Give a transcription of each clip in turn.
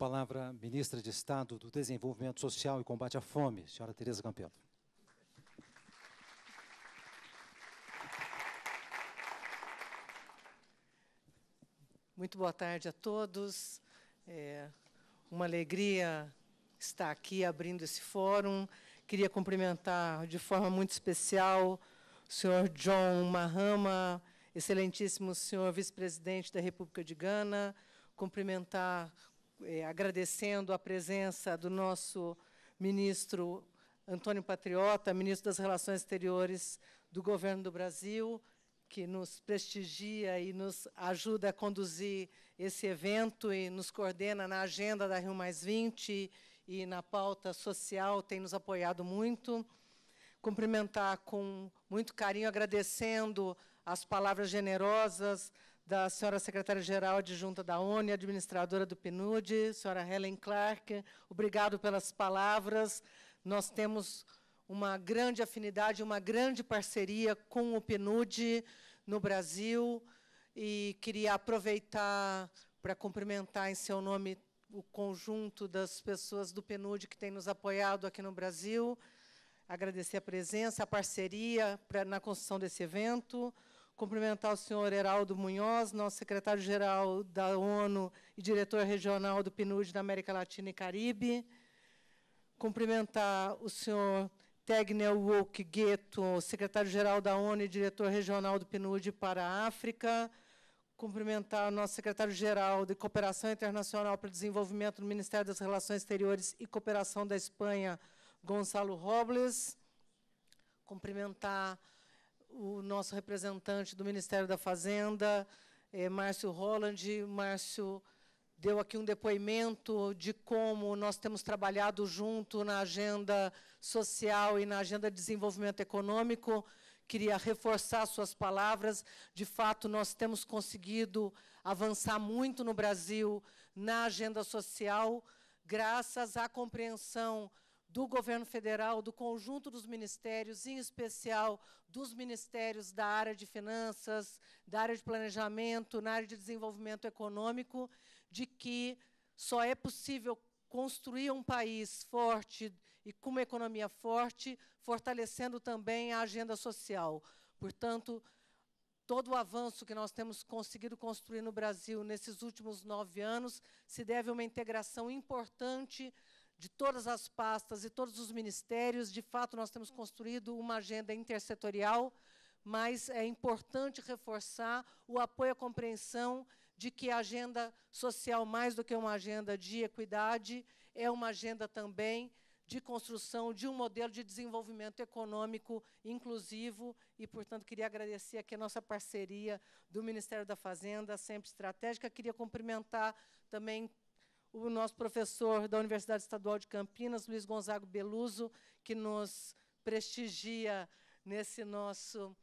palavra ministra de Estado do Desenvolvimento Social e Combate à Fome, senhora Tereza Campelo. Muito boa tarde a todos. É uma alegria estar aqui abrindo esse fórum. Queria cumprimentar de forma muito especial o senhor John Mahama, excelentíssimo senhor vice-presidente da República de Gana, cumprimentar é, agradecendo a presença do nosso ministro Antônio Patriota, ministro das Relações Exteriores do Governo do Brasil, que nos prestigia e nos ajuda a conduzir esse evento e nos coordena na agenda da Rio Mais 20 e na pauta social, tem nos apoiado muito. Cumprimentar com muito carinho, agradecendo as palavras generosas da senhora secretária-geral adjunta da ONU, administradora do PNUD, senhora Helen Clark. Obrigado pelas palavras. Nós temos uma grande afinidade, uma grande parceria com o PNUD no Brasil e queria aproveitar para cumprimentar em seu nome o conjunto das pessoas do PNUD que têm nos apoiado aqui no Brasil, agradecer a presença, a parceria pra, na construção desse evento, cumprimentar o senhor Heraldo Munhoz, nosso secretário-geral da ONU e diretor regional do PNUD da América Latina e Caribe, cumprimentar o senhor Tegnell Woke Gueto, secretário-geral da ONU e diretor regional do PNUD para a África, cumprimentar o nosso secretário-geral de Cooperação Internacional para o Desenvolvimento do Ministério das Relações Exteriores e Cooperação da Espanha, Gonçalo Robles, cumprimentar o nosso representante do Ministério da Fazenda, eh, Márcio Holland. Márcio deu aqui um depoimento de como nós temos trabalhado junto na agenda social e na agenda de desenvolvimento econômico. Queria reforçar suas palavras. De fato, nós temos conseguido avançar muito no Brasil na agenda social, graças à compreensão do governo federal, do conjunto dos ministérios, em especial dos ministérios da área de finanças, da área de planejamento, na área de desenvolvimento econômico, de que só é possível construir um país forte e com uma economia forte, fortalecendo também a agenda social. Portanto, todo o avanço que nós temos conseguido construir no Brasil nesses últimos nove anos se deve a uma integração importante de todas as pastas e todos os ministérios. De fato, nós temos construído uma agenda intersetorial, mas é importante reforçar o apoio à compreensão de que a agenda social, mais do que uma agenda de equidade, é uma agenda também de construção de um modelo de desenvolvimento econômico inclusivo e, portanto, queria agradecer aqui a nossa parceria do Ministério da Fazenda, sempre estratégica. Queria cumprimentar também o nosso professor da Universidade Estadual de Campinas, Luiz Gonzago Beluso, que nos prestigia nesse nosso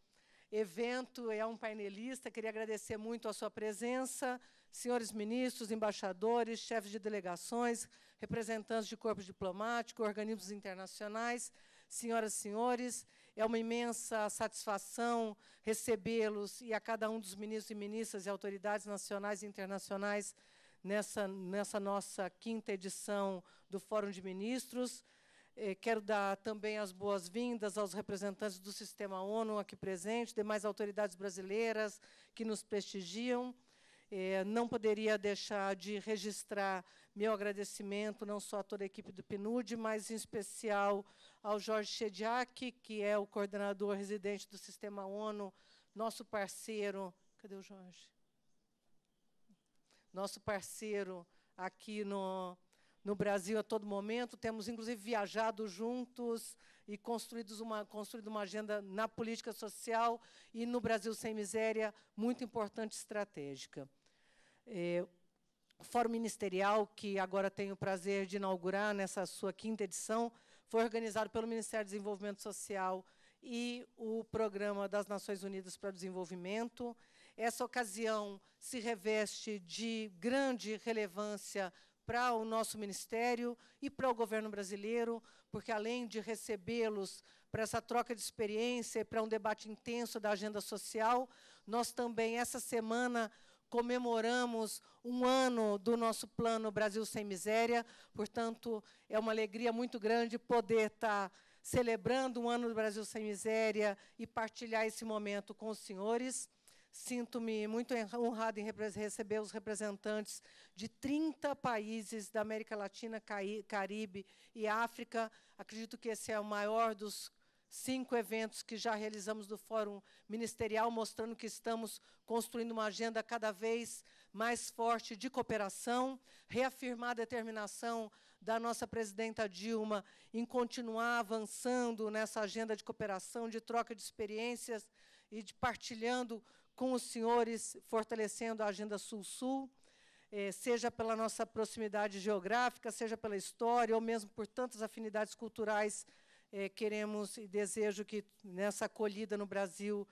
evento, é um painelista. Queria agradecer muito a sua presença, senhores ministros, embaixadores, chefes de delegações, representantes de corpos diplomáticos, organismos internacionais, senhoras e senhores. É uma imensa satisfação recebê-los e a cada um dos ministros e ministras e autoridades nacionais e internacionais nessa, nessa nossa quinta edição do Fórum de Ministros. Eh, quero dar também as boas-vindas aos representantes do Sistema ONU aqui presentes, demais autoridades brasileiras que nos prestigiam. Eh, não poderia deixar de registrar meu agradecimento não só a toda a equipe do PNUD, mas em especial ao Jorge Chediak, que é o coordenador residente do Sistema ONU, nosso parceiro. Cadê o Jorge? nosso parceiro aqui no, no Brasil a todo momento. Temos, inclusive, viajado juntos e construído uma, construído uma agenda na política social e no Brasil Sem Miséria, muito importante estratégica. É, o Fórum Ministerial, que agora tenho o prazer de inaugurar nessa sua quinta edição, foi organizado pelo Ministério do Desenvolvimento Social e o Programa das Nações Unidas para o Desenvolvimento, essa ocasião se reveste de grande relevância para o nosso ministério e para o governo brasileiro, porque além de recebê-los para essa troca de experiência e para um debate intenso da agenda social, nós também, essa semana, comemoramos um ano do nosso plano Brasil Sem Miséria, portanto, é uma alegria muito grande poder estar celebrando um ano do Brasil Sem Miséria e partilhar esse momento com os senhores. Sinto-me muito honrado em receber os representantes de 30 países da América Latina, Caribe e África. Acredito que esse é o maior dos cinco eventos que já realizamos do Fórum Ministerial, mostrando que estamos construindo uma agenda cada vez mais forte de cooperação, reafirmar a determinação da nossa presidenta Dilma em continuar avançando nessa agenda de cooperação, de troca de experiências e de partilhando com os senhores, fortalecendo a Agenda Sul-Sul, eh, seja pela nossa proximidade geográfica, seja pela história, ou mesmo por tantas afinidades culturais, eh, queremos e desejo que nessa acolhida no Brasil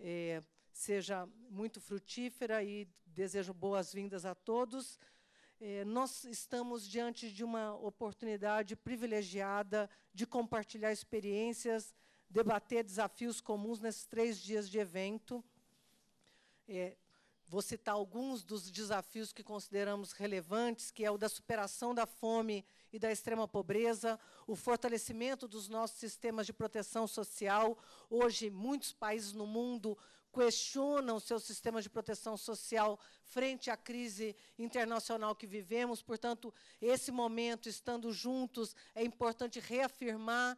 eh, seja muito frutífera e desejo boas-vindas a todos. Eh, nós estamos diante de uma oportunidade privilegiada de compartilhar experiências, debater desafios comuns nesses três dias de evento. É, vou citar alguns dos desafios que consideramos relevantes, que é o da superação da fome e da extrema pobreza, o fortalecimento dos nossos sistemas de proteção social. Hoje, muitos países no mundo questionam seus sistemas de proteção social frente à crise internacional que vivemos. Portanto, esse momento, estando juntos, é importante reafirmar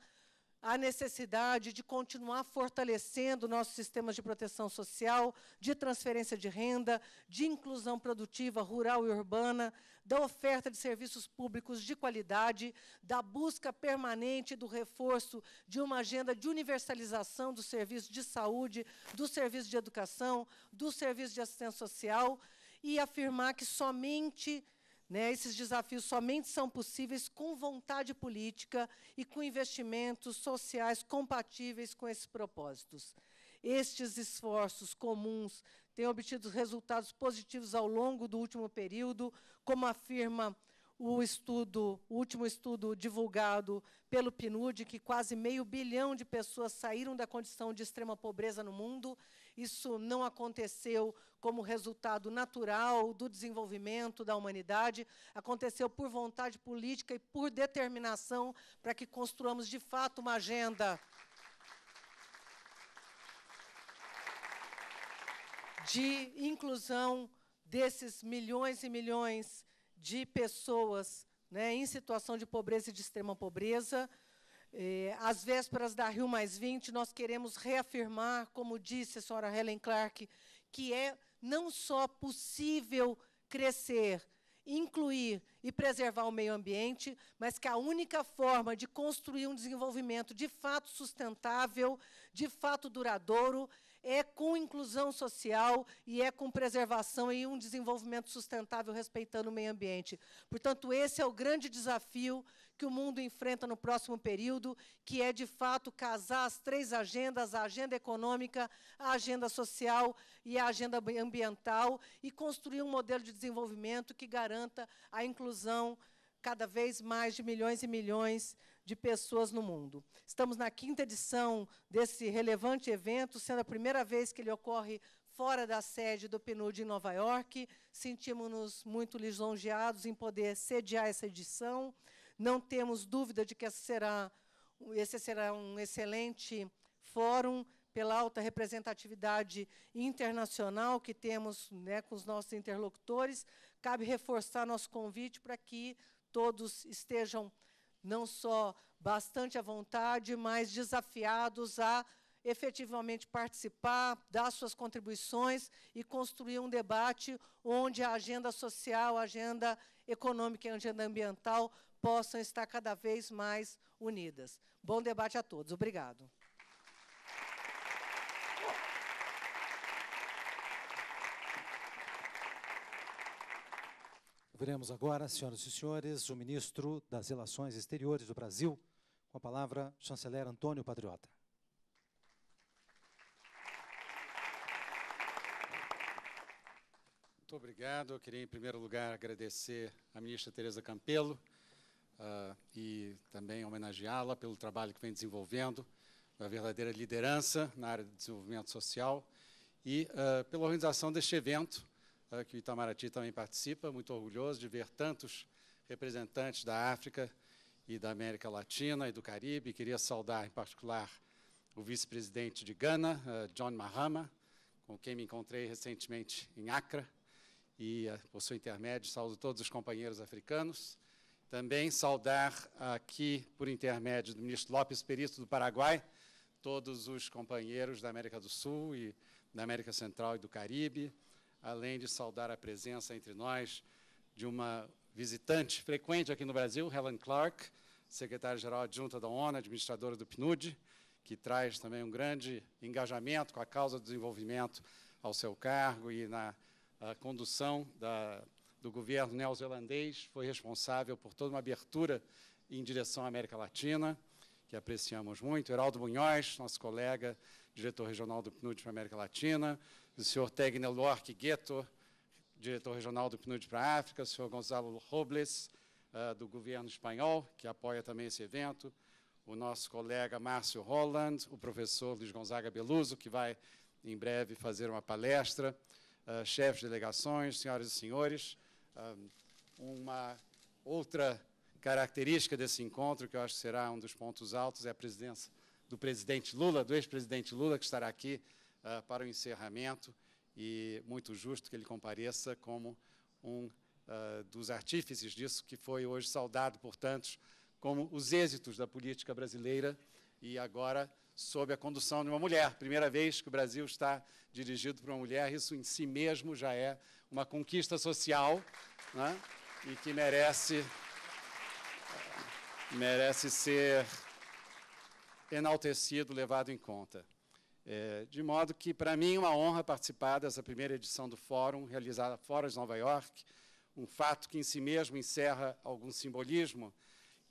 a necessidade de continuar fortalecendo nossos sistemas de proteção social, de transferência de renda, de inclusão produtiva rural e urbana, da oferta de serviços públicos de qualidade, da busca permanente do reforço de uma agenda de universalização dos serviços de saúde, dos serviços de educação, dos serviços de assistência social, e afirmar que somente né, esses desafios somente são possíveis com vontade política e com investimentos sociais compatíveis com esses propósitos. Estes esforços comuns têm obtido resultados positivos ao longo do último período, como afirma o estudo, o último estudo divulgado pelo PNUD, que quase meio bilhão de pessoas saíram da condição de extrema pobreza no mundo isso não aconteceu como resultado natural do desenvolvimento da humanidade, aconteceu por vontade política e por determinação para que construamos de fato uma agenda de inclusão desses milhões e milhões de pessoas né, em situação de pobreza e de extrema pobreza, é, às vésperas da Rio Mais 20, nós queremos reafirmar, como disse a senhora Helen Clark, que é não só possível crescer, incluir e preservar o meio ambiente, mas que a única forma de construir um desenvolvimento de fato sustentável, de fato duradouro, é com inclusão social e é com preservação e um desenvolvimento sustentável respeitando o meio ambiente. Portanto, esse é o grande desafio que o mundo enfrenta no próximo período, que é, de fato, casar as três agendas, a agenda econômica, a agenda social e a agenda ambiental, e construir um modelo de desenvolvimento que garanta a inclusão cada vez mais de milhões e milhões de pessoas no mundo. Estamos na quinta edição desse relevante evento, sendo a primeira vez que ele ocorre fora da sede do PNUD em Nova York. Sentimos-nos muito lisonjeados em poder sediar essa edição. Não temos dúvida de que será, esse será um excelente fórum pela alta representatividade internacional que temos né, com os nossos interlocutores. Cabe reforçar nosso convite para que todos estejam não só bastante à vontade, mas desafiados a efetivamente participar, dar suas contribuições e construir um debate onde a agenda social, a agenda econômica e a agenda ambiental possam estar cada vez mais unidas. Bom debate a todos. Obrigado. Veremos agora, senhoras e senhores, o ministro das Relações Exteriores do Brasil, com a palavra, chanceler Antônio Patriota. Muito obrigado. Eu queria, em primeiro lugar, agradecer à ministra Tereza Campelo uh, e também homenageá-la pelo trabalho que vem desenvolvendo, uma verdadeira liderança na área de desenvolvimento social e uh, pela organização deste evento, é, que o Itamaraty também participa, muito orgulhoso de ver tantos representantes da África e da América Latina e do Caribe. Queria saudar, em particular, o vice-presidente de Gana, é, John Mahama, com quem me encontrei recentemente em Accra, e, é, por seu intermédio, saúdo todos os companheiros africanos. Também saudar aqui, por intermédio do ministro Lopes Perito do Paraguai, todos os companheiros da América do Sul e da América Central e do Caribe, além de saudar a presença entre nós de uma visitante frequente aqui no Brasil, Helen Clark, secretária-geral adjunta da ONU, administradora do PNUD, que traz também um grande engajamento com a causa do desenvolvimento ao seu cargo e na condução da, do governo neozelandês, foi responsável por toda uma abertura em direção à América Latina, que apreciamos muito. Heraldo Munhoz, nosso colega, diretor regional do PNUD para a América Latina, do senhor Tegnell Lorque Gueto, diretor regional do PNUD para a África, o senhor Gonzalo Robles, uh, do governo espanhol, que apoia também esse evento, o nosso colega Márcio Holland, o professor Luiz Gonzaga Beluso, que vai em breve fazer uma palestra, uh, eh, chefes de delegações, senhoras e senhores. Eh, uma outra característica desse encontro, que eu acho que será um dos pontos altos, é a presidência do presidente Lula, do ex-presidente Lula, que estará aqui uh, para o encerramento e muito justo que ele compareça como um uh, dos artífices disso, que foi hoje saudado por tantos como os êxitos da política brasileira e agora sob a condução de uma mulher. Primeira vez que o Brasil está dirigido por uma mulher, isso em si mesmo já é uma conquista social né? e que merece, merece ser enaltecido, levado em conta. É, de modo que, para mim, uma honra participar dessa primeira edição do Fórum, realizada fora de Nova York, um fato que em si mesmo encerra algum simbolismo,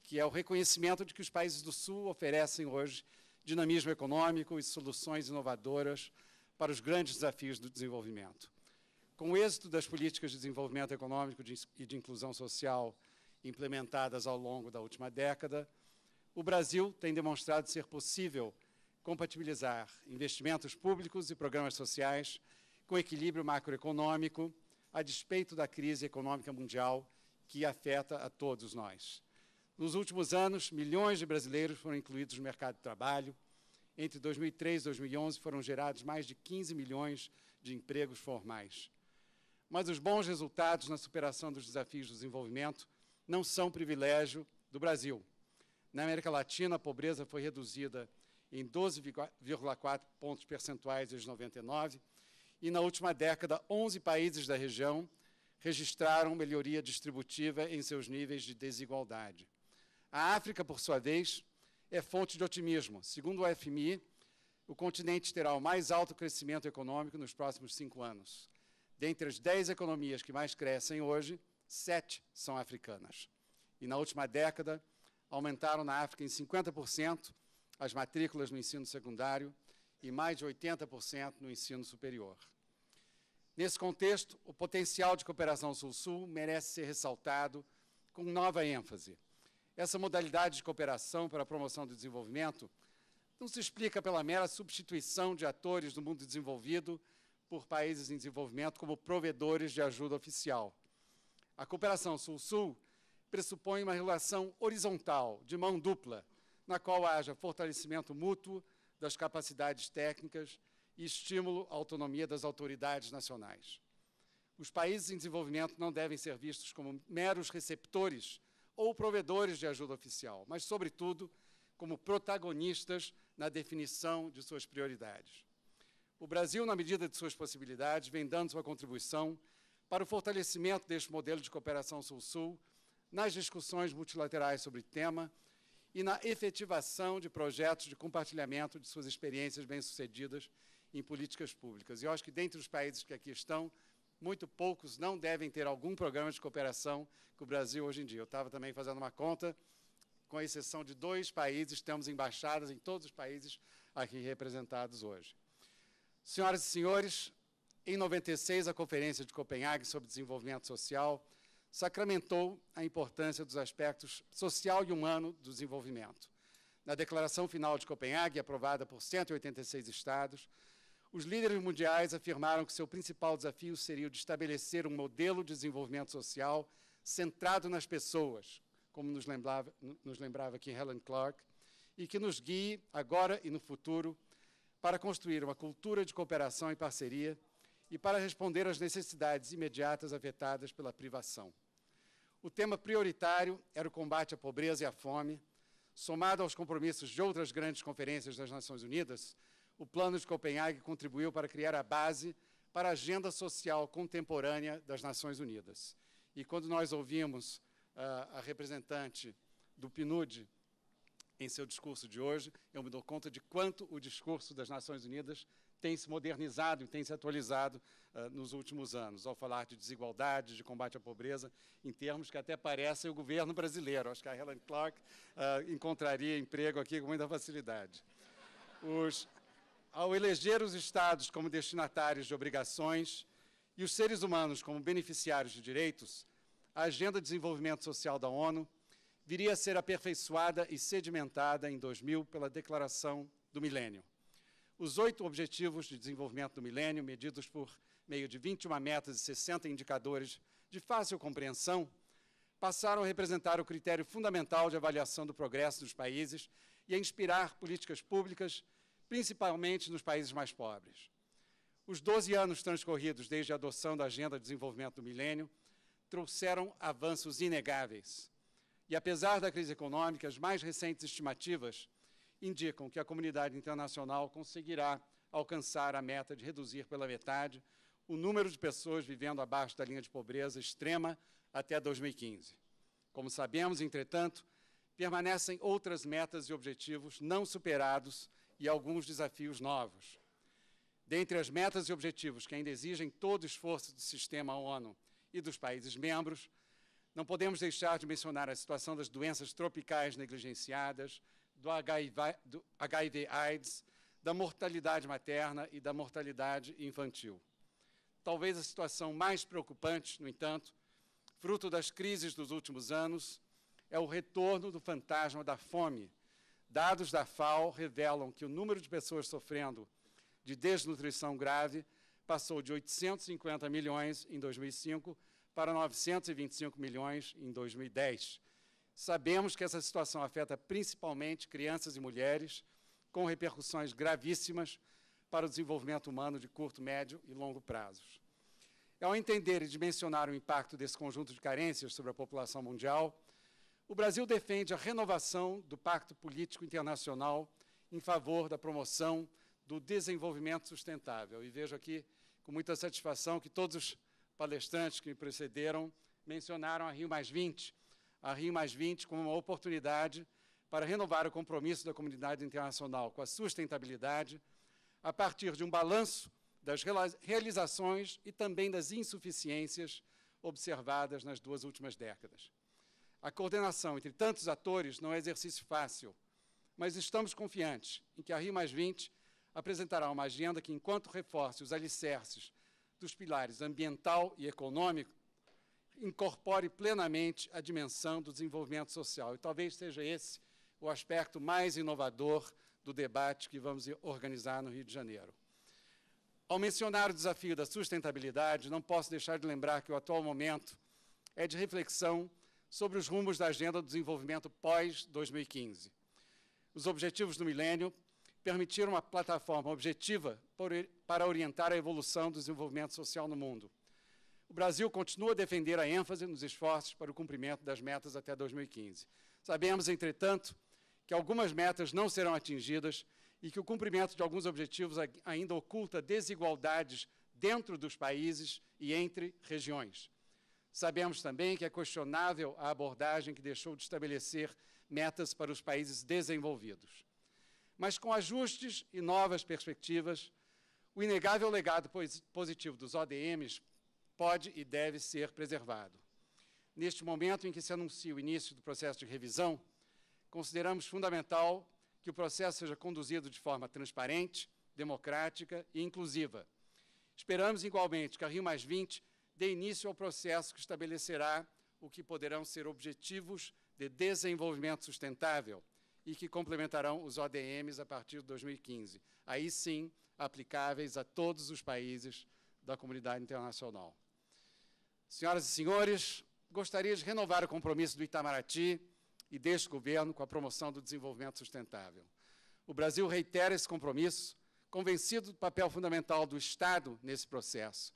que é o reconhecimento de que os países do Sul oferecem hoje dinamismo econômico e soluções inovadoras para os grandes desafios do desenvolvimento. Com o êxito das políticas de desenvolvimento econômico e de inclusão social implementadas ao longo da última década, o Brasil tem demonstrado ser possível compatibilizar investimentos públicos e programas sociais com equilíbrio macroeconômico, a despeito da crise econômica mundial que afeta a todos nós. Nos últimos anos, milhões de brasileiros foram incluídos no mercado de trabalho. Entre 2003 e 2011 foram gerados mais de 15 milhões de empregos formais. Mas os bons resultados na superação dos desafios do desenvolvimento não são privilégio do Brasil. Na América Latina, a pobreza foi reduzida em 12,4 pontos percentuais desde 99, e na última década, 11 países da região registraram melhoria distributiva em seus níveis de desigualdade. A África, por sua vez, é fonte de otimismo. Segundo o FMI, o continente terá o mais alto crescimento econômico nos próximos cinco anos. Dentre as dez economias que mais crescem hoje, sete são africanas. E na última década, aumentaram na África em 50% as matrículas no ensino secundário e mais de 80% no ensino superior. Nesse contexto, o potencial de cooperação Sul-Sul merece ser ressaltado com nova ênfase. Essa modalidade de cooperação para a promoção do desenvolvimento não se explica pela mera substituição de atores do mundo desenvolvido por países em desenvolvimento como provedores de ajuda oficial. A cooperação Sul-Sul pressupõe uma relação horizontal, de mão dupla, na qual haja fortalecimento mútuo das capacidades técnicas e estímulo à autonomia das autoridades nacionais. Os países em desenvolvimento não devem ser vistos como meros receptores ou provedores de ajuda oficial, mas, sobretudo, como protagonistas na definição de suas prioridades. O Brasil, na medida de suas possibilidades, vem dando sua contribuição para o fortalecimento deste modelo de cooperação Sul-Sul nas discussões multilaterais sobre o tema e na efetivação de projetos de compartilhamento de suas experiências bem-sucedidas em políticas públicas. E eu acho que, dentre os países que aqui estão, muito poucos não devem ter algum programa de cooperação com o Brasil hoje em dia. Eu estava também fazendo uma conta, com exceção de dois países, temos embaixadas em todos os países aqui representados hoje. Senhoras e senhores, em 96, a Conferência de Copenhague sobre Desenvolvimento Social sacramentou a importância dos aspectos social e humano do desenvolvimento. Na Declaração Final de Copenhague, aprovada por 186 estados, os líderes mundiais afirmaram que seu principal desafio seria o de estabelecer um modelo de desenvolvimento social centrado nas pessoas, como nos lembrava, nos lembrava aqui Helen Clark, e que nos guie, agora e no futuro, para construir uma cultura de cooperação e parceria e para responder às necessidades imediatas afetadas pela privação. O tema prioritário era o combate à pobreza e à fome, somado aos compromissos de outras grandes conferências das Nações Unidas, o Plano de Copenhague contribuiu para criar a base para a agenda social contemporânea das Nações Unidas. E quando nós ouvimos uh, a representante do PNUD em seu discurso de hoje, eu me dou conta de quanto o discurso das Nações Unidas tem se modernizado e tem se atualizado uh, nos últimos anos, ao falar de desigualdade, de combate à pobreza, em termos que até parecem o governo brasileiro. Acho que a Helen Clark uh, encontraria emprego aqui com muita facilidade. Os, ao eleger os Estados como destinatários de obrigações e os seres humanos como beneficiários de direitos, a Agenda de Desenvolvimento Social da ONU viria a ser aperfeiçoada e sedimentada em 2000 pela Declaração do Milênio os oito Objetivos de Desenvolvimento do Milênio, medidos por meio de 21 metas e 60 indicadores de fácil compreensão, passaram a representar o critério fundamental de avaliação do progresso dos países e a inspirar políticas públicas, principalmente nos países mais pobres. Os 12 anos transcorridos desde a adoção da Agenda de Desenvolvimento do Milênio trouxeram avanços inegáveis. E apesar da crise econômica, as mais recentes estimativas indicam que a comunidade internacional conseguirá alcançar a meta de reduzir pela metade o número de pessoas vivendo abaixo da linha de pobreza extrema até 2015. Como sabemos, entretanto, permanecem outras metas e objetivos não superados e alguns desafios novos. Dentre as metas e objetivos que ainda exigem todo o esforço do sistema ONU e dos países membros, não podemos deixar de mencionar a situação das doenças tropicais negligenciadas, do HIV, do HIV AIDS, da mortalidade materna e da mortalidade infantil. Talvez a situação mais preocupante, no entanto, fruto das crises dos últimos anos, é o retorno do fantasma da fome. Dados da FAO revelam que o número de pessoas sofrendo de desnutrição grave passou de 850 milhões em 2005 para 925 milhões em 2010, Sabemos que essa situação afeta principalmente crianças e mulheres, com repercussões gravíssimas para o desenvolvimento humano de curto, médio e longo prazos. Ao entender e dimensionar o impacto desse conjunto de carências sobre a população mundial, o Brasil defende a renovação do Pacto Político Internacional em favor da promoção do desenvolvimento sustentável. E vejo aqui com muita satisfação que todos os palestrantes que me precederam mencionaram a Rio Mais 20 a Rio como uma oportunidade para renovar o compromisso da comunidade internacional com a sustentabilidade, a partir de um balanço das realizações e também das insuficiências observadas nas duas últimas décadas. A coordenação entre tantos atores não é exercício fácil, mas estamos confiantes em que a Rio apresentará uma agenda que, enquanto reforce os alicerces dos pilares ambiental e econômico, incorpore plenamente a dimensão do desenvolvimento social. E talvez seja esse o aspecto mais inovador do debate que vamos organizar no Rio de Janeiro. Ao mencionar o desafio da sustentabilidade, não posso deixar de lembrar que o atual momento é de reflexão sobre os rumos da agenda do desenvolvimento pós-2015. Os objetivos do milênio permitiram uma plataforma objetiva para orientar a evolução do desenvolvimento social no mundo o Brasil continua a defender a ênfase nos esforços para o cumprimento das metas até 2015. Sabemos, entretanto, que algumas metas não serão atingidas e que o cumprimento de alguns objetivos ainda oculta desigualdades dentro dos países e entre regiões. Sabemos também que é questionável a abordagem que deixou de estabelecer metas para os países desenvolvidos. Mas com ajustes e novas perspectivas, o inegável legado positivo dos ODMs pode e deve ser preservado. Neste momento em que se anuncia o início do processo de revisão, consideramos fundamental que o processo seja conduzido de forma transparente, democrática e inclusiva. Esperamos, igualmente, que a Rio dê início ao processo que estabelecerá o que poderão ser objetivos de desenvolvimento sustentável e que complementarão os ODMs a partir de 2015, aí sim aplicáveis a todos os países da comunidade internacional. Senhoras e senhores, gostaria de renovar o compromisso do Itamaraty e deste governo com a promoção do desenvolvimento sustentável. O Brasil reitera esse compromisso, convencido do papel fundamental do Estado nesse processo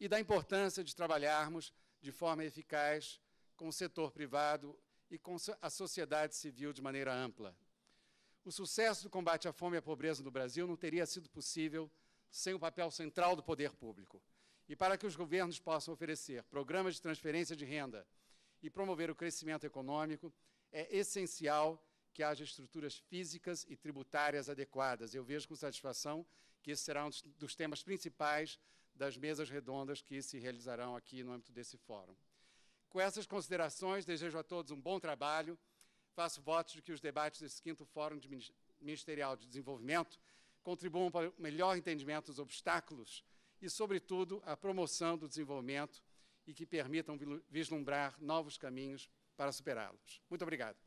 e da importância de trabalharmos de forma eficaz com o setor privado e com a sociedade civil de maneira ampla. O sucesso do combate à fome e à pobreza no Brasil não teria sido possível sem o papel central do poder público e para que os governos possam oferecer programas de transferência de renda e promover o crescimento econômico, é essencial que haja estruturas físicas e tributárias adequadas. Eu vejo com satisfação que esse será um dos temas principais das mesas redondas que se realizarão aqui no âmbito desse fórum. Com essas considerações, desejo a todos um bom trabalho. Faço votos de que os debates desse quinto Fórum de Ministerial de Desenvolvimento contribuam para o melhor entendimento dos obstáculos e, sobretudo, a promoção do desenvolvimento e que permitam vislumbrar novos caminhos para superá-los. Muito obrigado.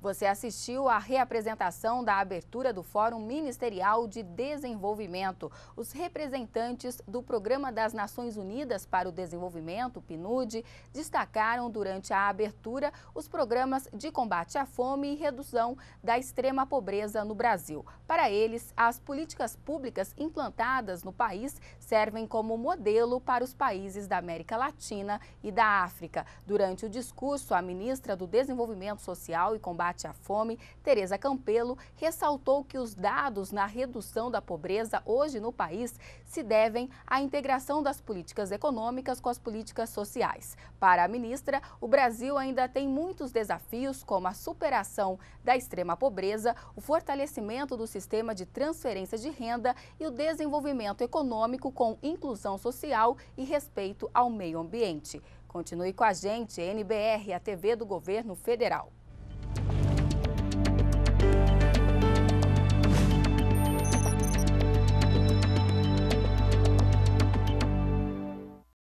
Você assistiu à reapresentação da abertura do Fórum Ministerial de Desenvolvimento. Os representantes do Programa das Nações Unidas para o Desenvolvimento, PNUD, destacaram durante a abertura os programas de combate à fome e redução da extrema pobreza no Brasil. Para eles, as políticas públicas implantadas no país servem como modelo para os países da América Latina e da África. Durante o discurso, a ministra do Desenvolvimento Social e Combate combate à fome, Tereza Campelo ressaltou que os dados na redução da pobreza hoje no país se devem à integração das políticas econômicas com as políticas sociais. Para a ministra, o Brasil ainda tem muitos desafios, como a superação da extrema pobreza, o fortalecimento do sistema de transferência de renda e o desenvolvimento econômico com inclusão social e respeito ao meio ambiente. Continue com a gente, NBR, a TV do Governo Federal.